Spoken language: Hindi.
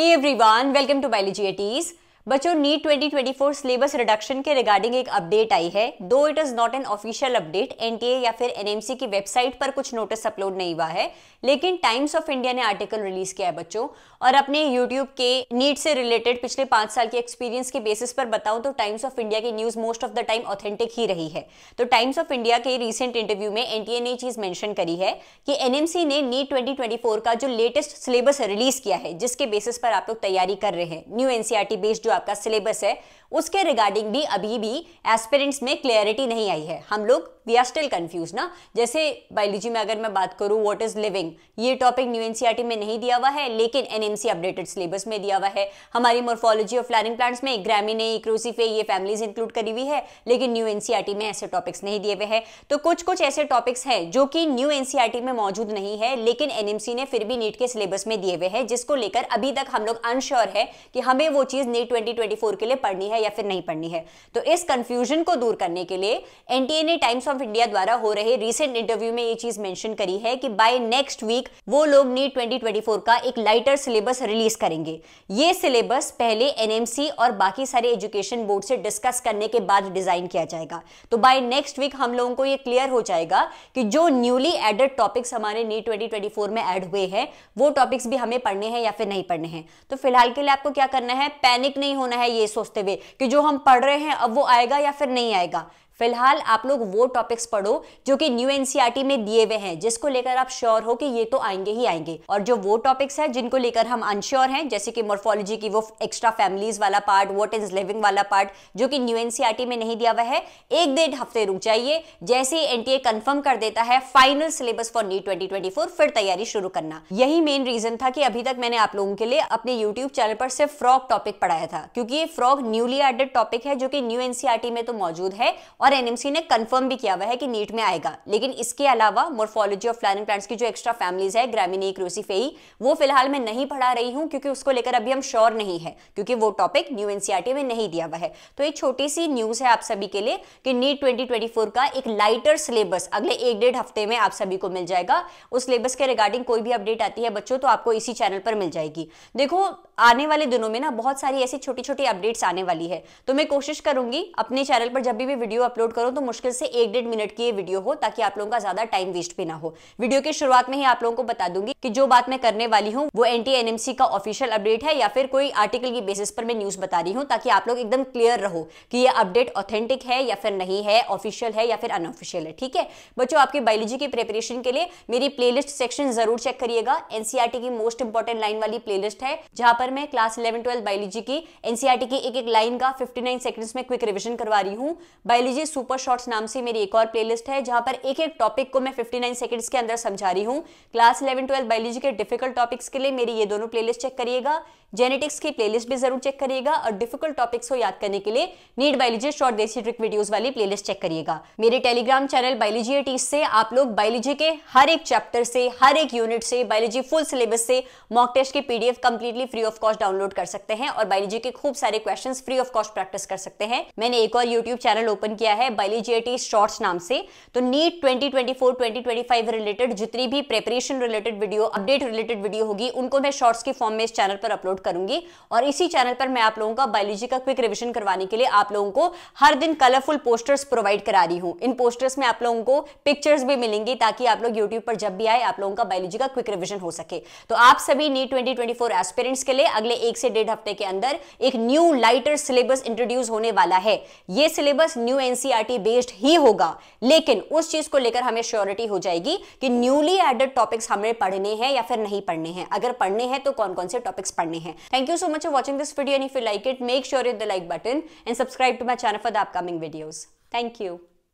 Hey everyone, welcome to Biology at Ease. बच्चों नीट 2024 सिलेबस रिडक्शन के रिगार्डिंग एक अपडेट आई है though it is not an official update NTA या फिर एनएमसी की वेबसाइट पर कुछ नोटिस अपलोड नहीं हुआ है लेकिन टाइम्स ऑफ इंडिया ने आर्टिकल रिलीज किया है बच्चों और अपने यूट्यूब के नीट से रिलेटेड पिछले पांच साल के एक्सपीरियंस के बेसिस पर बताऊं तो टाइम्स ऑफ इंडिया की news most of the time authentic ही रही है तो टाइम्स ऑफ इंडिया के रिसेंट इंटरव्यू में एनटीए ने चीज मेंशन करी है कि एनएमसी ने नीट 2024 का जो लेटेस्ट सिलेबस रिलीज किया है जिसके बेसिस पर आप लोग तैयारी कर रहे हैं न्यू एनसीआरटी बेस्ड जो आपका सिलेबस है उसके रिगार्डिंग भी अभी भी एस्पिरेंट्स में क्लियरिटी नहीं आई है हम लोग वी आर स्टिल कंफ्यूज ना जैसे बायोलॉजी में अगर मैं बात करूँ वॉट इज लिविंग ये टॉपिक न्यू एनसीईआरटी में नहीं दिया हुआ है लेकिन एनएमसी अपडेटेड सिलेबस में दिया हुआ है हमारी मोर्फोलॉजी और फ्लारिंग प्लांट्स में ग्रामीने क्रूसीफे ये फैमिलीज इंक्लूड करी हुई है लेकिन न्यू एनसीईआरटी e में ऐसे टॉपिक्स नहीं दिए हुए हैं तो कुछ कुछ ऐसे टॉपिक्स हैं जो कि न्यू एनसीईआरटी e में मौजूद नहीं है लेकिन एनएमसी ने फिर भी नीट के सिलेबस में दिए हुए हैं जिसको लेकर अभी तक हम लोग अनश्योर है कि हमें वो चीज़ नीट फोर के लिए पढ़नी है या फिर नहीं पढ़नी है तो इस कंफ्यूजन को दूर करने के लिए एनटीए ने टाइम्स ऑफ ऑफ इंडिया द्वारा हो रहे रिसेंट इंटरव्यू में ये चीज मेंशन करी है कि बाय नेक्स्ट वीक वो लोग नीट 2024 का एक लाइटर सिलेबस रिलीज करेंगे ये सिलेबस पहले एनएमसी और बाकी सारे एजुकेशन बोर्ड से डिस्कस करने के बाद डिजाइन किया जाएगा तो बाय नेक्स्ट वीक हम लोगों को ये क्लियर हो जाएगा कि जो न्यूली एडेड टॉपिक्स हमारे नीट ट्वेंटी में एड हुए हैं वो टॉपिक्स भी हमें पढ़ने हैं या फिर नहीं पढ़ने हैं तो फिलहाल के लिए आपको क्या करना है पैनिक नहीं होना है ये सोचते हुए कि जो हम पढ़ रहे हैं अब वो आएगा या फिर नहीं आएगा फिलहाल आप लोग वो टॉपिक्स पढ़ो जो कि न्यू एनसीआर e में दिए हुए हैं जिसको लेकर आप श्योर हो कि ये तो आएंगे ही आएंगे और जो वो टॉपिक्स है जिनको लेकर हम अनश्योर हैं जैसे कि मोर्फोलॉजी की वो एक्स्ट्रा फैमिलीज वाला पार्ट वॉट इज लिविंग वाला पार्ट जो कि न्यू एनसीआर e में नहीं दिया हुआ है एक डेढ़ हफ्ते रुक जाइए जैसे ही एनटीए कंफर्म कर देता है final syllabus for NEET twenty फिर तैयारी शुरू करना यही मेन रीजन था कि अभी तक मैंने आप लोगों के लिए अपने यूट्यूब चैनल पर सिर्फ फ्रॉक टॉपिक पढ़ाया था क्योंकि ये फ्रॉक न्यूली एडेड टॉपिक है जो कि न्यू एनसीआरटी e में तो मौजूद है और और एनएमसी ने कंफर्म भी किया हुआ है कि नीट में आएगा लेकिन इसके अलावा मोर्फोलॉजी ऑफ फ्लावरिंग प्लांट्स की जो एक्स्ट्रा फैमिलीज है ग्रामिनी क्रोसीफेई वो फिलहाल मैं नहीं पढ़ा रही हूँ क्योंकि उसको लेकर अभी हम श्योर नहीं है क्योंकि वो टॉपिक न्यू एनसीआरटी में नहीं दिया हुआ है तो ये छोटी सी न्यूज़ है आप सभी के लिए कि नीट ट्वेंटी का एक लाइटर सिलेबस अगले एक डेढ़ हफ्ते में आप सभी को मिल जाएगा उस सिलेबस के रिगार्डिंग कोई भी अपडेट आती है बच्चों तो आपको इसी चैनल पर मिल जाएगी देखो आने वाले दिनों में ना बहुत सारी ऐसी छोटी छोटी अपडेट्स आने वाली है तो मैं कोशिश करूंगी अपने चैनल पर जब भी वीडियो अपलोड करो तो मुश्किल से एक डेढ़ मिनट की ये वीडियो हो ताकि आप लोगों का ज्यादा टाइम वेस्ट भी ना हो वीडियो की शुरुआत में ही आप लोगों को बता दूंगी कि जो बात मैं करने वाली हूँ वो एन टी का ऑफिशियल अपडेट है या फिर कोई आर्टिकल की बेसिस पर मैं न्यूज बता रही हूँ ताकि आप लोग एकदम क्लियर रहो कि ये अपडेट ऑथेंटिक है या फिर नहीं है ऑफिशियल है या फिर अनऑफिशियल है ठीक है बच्चों आपकी बायोलॉजी की प्रिपरेशन के लिए मेरी प्लेलिस्ट सेक्शन जरूर चेक करिएगा एनसीआरटी e की मोस्ट इंपॉर्टेंट लाइन वाली प्लेलिस्ट है जहां पर मैं क्लास इलेवन ट्वेल्व बायोलॉजी की एनसीआरटी e की एक एक लाइन का 59 सेकंड्स में क्विक रिविजन करवा रही हूँ बायोलॉजी लीजिए सुपर शॉर्ट्स नाम से मेरी एक और प्लेलिस्ट है जहां पर एक एक टॉपिक को मैं 59 सेकेंड्स के अंदर समझा रही हूँ क्लास 11 12 बायोलॉजी के डिफिकल्ट टॉपिक्स के लिए मेरी ये दोनों प्लेलिस्ट चेक करिएगा जेनेटिक्स की प्लेलिस्ट भी जरूर चेक करिएगा और डिफिकल्ट टॉपिक्स को याद करने के लिए नीट बायोलॉजी शॉर्ट देसी ट्रिक वीडियोस वाली प्लेलिस्ट चेक करिएगा मेरे टेलीग्राम चैनल बायोलॉजी एटीज से आप लोग बायोलॉजी के हर एक चैप्टर से हर एक यूनिट से बायोलॉजी फुल सिलेबस से मॉक टेस्ट की PDF completely free of cost download कर सकते हैं और बायोलॉजी के खूब सारे question free of cost practice कर सकते हैं मैंने एक और यूट्यूब चैनल ओपन किया गया है बायोलिजिएटी शॉर्ट्स नाम से तो नीट 2024 2025 रिलेटेड जितनी भी preparation related video update related video होगी उनको मैं शॉर्ट्स के फॉर्म में इस चैनल पर अपलोड करूंगी और इसी चैनल पर मैं आप लोगों का बायोलॉजी का क्विक रिविजन करवाने के लिए आप लोगों को हर दिन कलरफुल पोस्टर्स प्रोवाइड करा रही हूँ इन पोस्टर्स में आप लोगों को पिक्चर्स भी मिलेंगी ताकि आप लोग यूट्यूब पर जब भी आए आप लोगों का बायोलॉजी का क्विक रिविजन हो सके तो आप सभी नीट ट्वेंटी एस्पिरेंट्स के लिए अगले एक से डेढ़ हफ्ते के अंदर एक न्यू लाइटर सिलेबस इंट्रोड्यूस होने वाला है यह syllabus new N NCERT based ही होगा लेकिन उस चीज को लेकर हमें श्योरिटी हो जाएगी कि न्यूली एडेड टॉपिक्स हमें पढ़ने हैं या फिर नहीं पढ़ने हैं अगर पढ़ने हैं तो कौन कौन से टॉपिक्स पढ़ने हैं thank you so much for watching this video and if you like it make sure hit the like button and subscribe to my channel for the upcoming videos thank you